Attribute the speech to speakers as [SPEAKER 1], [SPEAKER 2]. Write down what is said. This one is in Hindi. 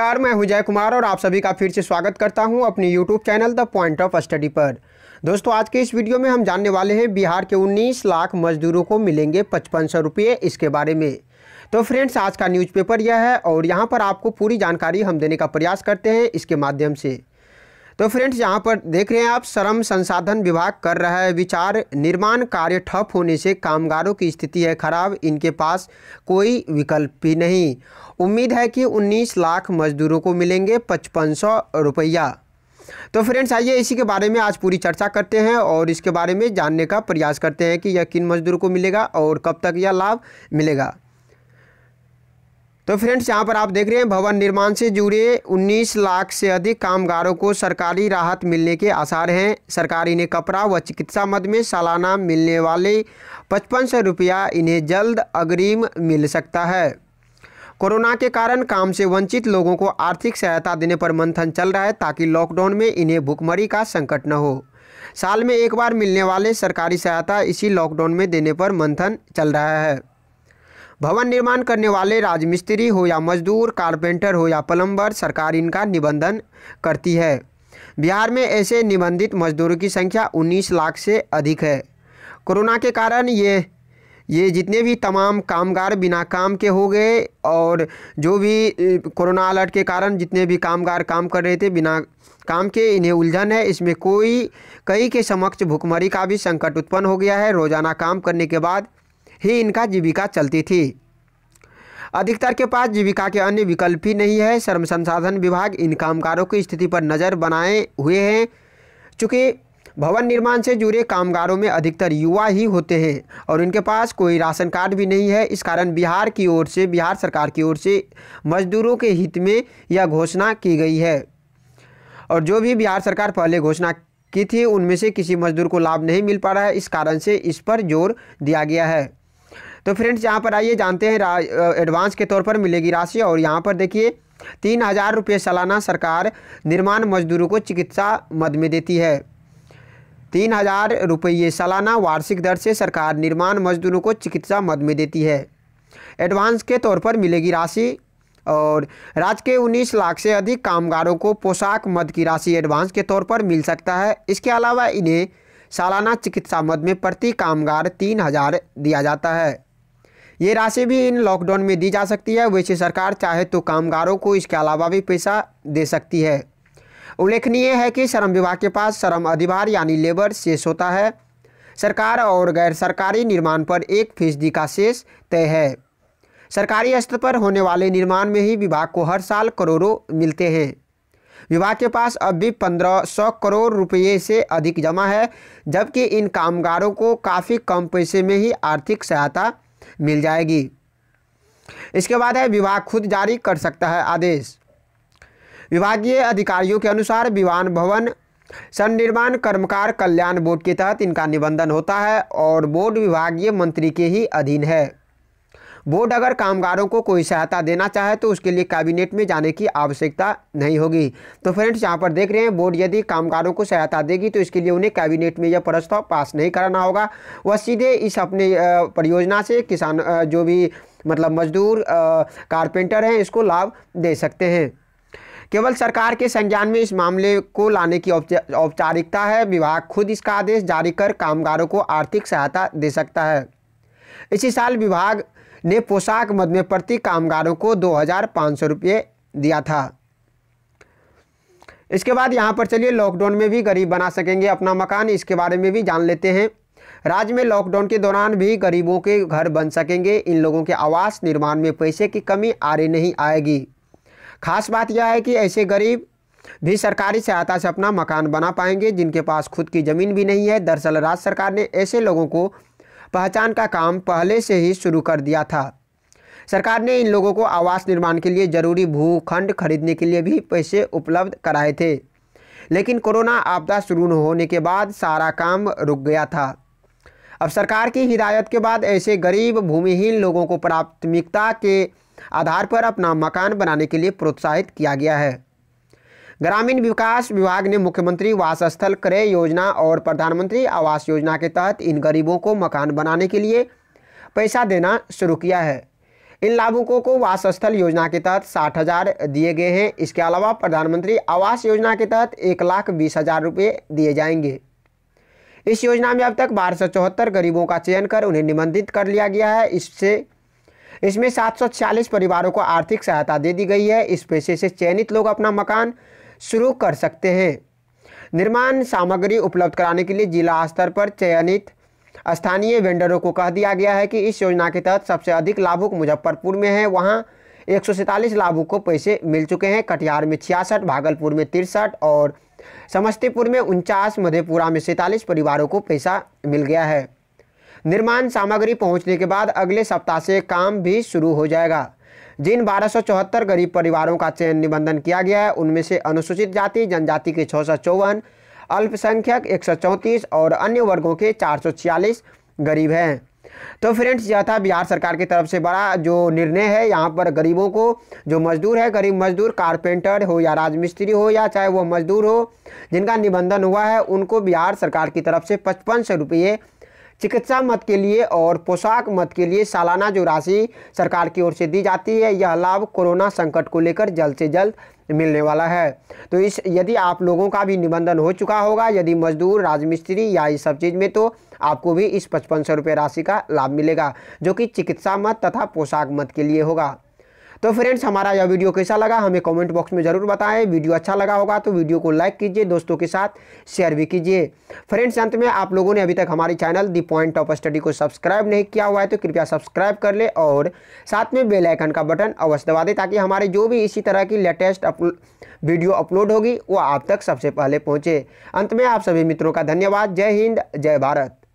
[SPEAKER 1] नमस्कार मैं हूं जय कुमार और आप सभी का फिर से स्वागत करता हूं अपने YouTube channel the point of study पर दोस्तों आज के इस वीडियो में हम जानने वाले हैं बिहार के 19 लाख मजदूरों को मिलेंगे पचपन सौ इसके बारे में तो फ्रेंड्स आज का न्यूज़पेपर यह है और यहाँ पर आपको पूरी जानकारी हम देने का प्रयास करते हैं इसके माध्यम से तो फ्रेंड्स यहाँ पर देख रहे हैं आप श्रम संसाधन विभाग कर रहा है विचार निर्माण कार्य ठप होने से कामगारों की स्थिति है खराब इनके पास कोई विकल्प भी नहीं उम्मीद है कि 19 लाख मजदूरों को मिलेंगे पचपन सौ रुपया तो फ्रेंड्स आइए इसी के बारे में आज पूरी चर्चा करते हैं और इसके बारे में जानने का प्रयास करते हैं कि यह किन मजदूरों को मिलेगा और कब तक यह लाभ मिलेगा तो फ्रेंड्स यहाँ पर आप देख रहे हैं भवन निर्माण से जुड़े 19 लाख से अधिक कामगारों को सरकारी राहत मिलने के आसार हैं सरकारी ने कपड़ा व चिकित्सा मद में सालाना मिलने वाले पचपन सौ रुपया इन्हें जल्द अग्रिम मिल सकता है कोरोना के कारण काम से वंचित लोगों को आर्थिक सहायता देने पर मंथन चल रहा है ताकि लॉकडाउन में इन्हें भुखमरी का संकट न हो साल में एक बार मिलने वाले सरकारी सहायता इसी लॉकडाउन में देने पर मंथन चल रहा है भवन निर्माण करने वाले राजमिस्त्री हो या मजदूर कारपेंटर हो या प्लम्बर सरकार इनका निबंधन करती है बिहार में ऐसे निबंधित मजदूरों की संख्या 19 लाख से अधिक है कोरोना के कारण ये ये जितने भी तमाम कामगार बिना काम के हो गए और जो भी कोरोना अलर्ट के कारण जितने भी कामगार काम कर रहे थे बिना काम के इन्हें उलझन है इसमें कोई कई के समक्ष भुखमरी का भी संकट उत्पन्न हो गया है रोज़ाना काम करने के बाद ही इनका जीविका चलती थी अधिकतर के पास जीविका के अन्य विकल्प ही नहीं है श्रम संसाधन विभाग इन कामगारों की स्थिति पर नज़र बनाए हुए हैं चूँकि भवन निर्माण से जुड़े कामगारों में अधिकतर युवा ही होते हैं और इनके पास कोई राशन कार्ड भी नहीं है इस कारण बिहार की ओर से बिहार सरकार की ओर से मजदूरों के हित में यह घोषणा की गई है और जो भी बिहार सरकार पहले घोषणा की थी उनमें से किसी मजदूर को लाभ नहीं मिल पा रहा है इस कारण से इस पर जोर दिया गया है तो फ्रेंड्स यहाँ पर आइए जानते हैं एडवांस के तौर पर मिलेगी राशि और यहाँ पर देखिए तीन हज़ार रुपये सालाना सरकार निर्माण मजदूरों को चिकित्सा मद में देती है तीन हज़ार रुपये सालाना वार्षिक दर से सरकार निर्माण मजदूरों को चिकित्सा मद में देती है एडवांस के तौर पर मिलेगी राशि और राज्य के 19 लाख से अधिक कामगारों को पोशाक मद की राशि एडवांस के तौर पर मिल सकता है इसके अलावा इन्हें सालाना चिकित्सा मद में प्रति कामगार तीन हज़ार दिया जाता है ये राशि भी इन लॉकडाउन में दी जा सकती है वैसे सरकार चाहे तो कामगारों को इसके अलावा भी पैसा दे सकती है उल्लेखनीय है कि श्रम विभाग के पास श्रम अधिभार यानी लेबर शेष होता है सरकार और गैर सरकारी निर्माण पर एक फीसदी का शेष तय है सरकारी स्तर पर होने वाले निर्माण में ही विभाग को हर साल करोड़ों मिलते हैं विभाग के पास अब भी पंद्रह सौ करोड़ रुपये से अधिक जमा है जबकि इन कामगारों को काफ़ी कम पैसे में ही आर्थिक सहायता मिल जाएगी इसके बाद है विभाग खुद जारी कर सकता है आदेश विभागीय अधिकारियों के अनुसार विमान भवन संनिर्माण कर्मकार कल्याण बोर्ड के तहत इनका निबंधन होता है और बोर्ड विभागीय मंत्री के ही अधीन है बोर्ड अगर कामगारों को कोई सहायता देना चाहे तो उसके लिए कैबिनेट में जाने की आवश्यकता नहीं होगी तो फ्रेंड्स यहाँ पर देख रहे हैं बोर्ड यदि कामगारों को सहायता देगी तो इसके लिए उन्हें कैबिनेट में यह प्रस्ताव पास नहीं कराना होगा वह सीधे इस अपने परियोजना से किसान जो भी मतलब मजदूर कारपेंटर हैं इसको लाभ दे सकते हैं केवल सरकार के संज्ञान में इस मामले को लाने की औपचारिकता है विभाग खुद इसका आदेश जारी कर कामगारों को आर्थिक सहायता दे सकता है इसी साल विभाग ने पोशाक मद में प्रति कामगारों को दो हज़ार पाँच सौ रुपये दिया था इसके बाद यहाँ पर चलिए लॉकडाउन में भी गरीब बना सकेंगे अपना मकान इसके बारे में भी जान लेते हैं राज्य में लॉकडाउन के दौरान भी गरीबों के घर बन सकेंगे इन लोगों के आवास निर्माण में पैसे की कमी आ रही नहीं आएगी खास बात यह है कि ऐसे गरीब भी सरकारी सहायता से अपना मकान बना पाएंगे जिनके पास खुद की ज़मीन भी नहीं है दरअसल राज्य सरकार ने ऐसे लोगों को पहचान का काम पहले से ही शुरू कर दिया था सरकार ने इन लोगों को आवास निर्माण के लिए जरूरी भूखंड खरीदने के लिए भी पैसे उपलब्ध कराए थे लेकिन कोरोना आपदा शुरू होने के बाद सारा काम रुक गया था अब सरकार की हिदायत के बाद ऐसे गरीब भूमिहीन लोगों को प्राथमिकता के आधार पर अपना मकान बनाने के लिए प्रोत्साहित किया गया है ग्रामीण विकास विभाग ने मुख्यमंत्री वासस्थल क्रय योजना और प्रधानमंत्री आवास योजना के तहत इन गरीबों को मकान बनाने के लिए पैसा देना शुरू किया है इन लाभुकों को वासस्थल योजना के तहत साठ हज़ार दिए गए हैं इसके अलावा प्रधानमंत्री आवास योजना के तहत एक लाख बीस हज़ार रुपये दिए जाएंगे इस योजना में अब तक बारह सौ चौहत्तर गरीबों का चयन कर उन्हें निबंधित कर लिया गया है इससे इसमें सात सौ छियालीस परिवारों को आर्थिक सहायता दे दी गई है इस पैसे से चयनित लोग अपना मकान शुरू कर सकते हैं निर्माण सामग्री उपलब्ध कराने के लिए जिला स्तर पर चयनित स्थानीय वेंडरों को कह दिया गया है कि इस योजना के तहत सबसे अधिक लाभुक मुजफ्फरपुर में है वहाँ एक लाभुक को पैसे मिल चुके हैं कटिहार में छियासठ भागलपुर में तिरसठ और समस्तीपुर में उनचास मधेपुरा में सैंतालीस परिवारों को पैसा मिल गया है निर्माण सामग्री पहुंचने के बाद अगले सप्ताह से काम भी शुरू हो जाएगा जिन बारह गरीब परिवारों का चयन निबंधन किया गया है उनमें से अनुसूचित जाति जनजाति के छः अल्पसंख्यक एक और अन्य वर्गों के चार गरीब हैं तो फ्रेंड्स यह था बिहार सरकार की तरफ से बड़ा जो निर्णय है यहाँ पर गरीबों को जो मजदूर है गरीब मजदूर कारपेंटर हो या राजमिस्त्री हो या चाहे वह मजदूर हो जिनका निबंधन हुआ है उनको बिहार सरकार की तरफ से पचपन सौ रुपये चिकित्सा मत के लिए और पोशाक मत के लिए सालाना जो राशि सरकार की ओर से दी जाती है यह लाभ कोरोना संकट को लेकर जल्द से जल्द मिलने वाला है तो इस यदि आप लोगों का भी निबंधन हो चुका होगा यदि मजदूर राजमिस्त्री या इस सब चीज़ में तो आपको भी इस पचपन सौ रुपये राशि का लाभ मिलेगा जो कि चिकित्सा मत तथा पोशाक मत के लिए होगा तो फ्रेंड्स हमारा यह वीडियो कैसा लगा हमें कमेंट बॉक्स में ज़रूर बताएं वीडियो अच्छा लगा होगा तो वीडियो को लाइक कीजिए दोस्तों के साथ शेयर भी कीजिए फ्रेंड्स अंत में आप लोगों ने अभी तक हमारे channel the point of study को सब्सक्राइब नहीं किया हुआ है तो कृपया सब्सक्राइब कर ले और साथ में बेलाइकन का बटन अवश्य दबा दें ताकि हमारे जो भी इसी तरह की लेटेस्ट वीडियो अपलोड होगी वो आप तक सबसे पहले पहुँचे अंत में आप सभी मित्रों का धन्यवाद जय हिंद जय भारत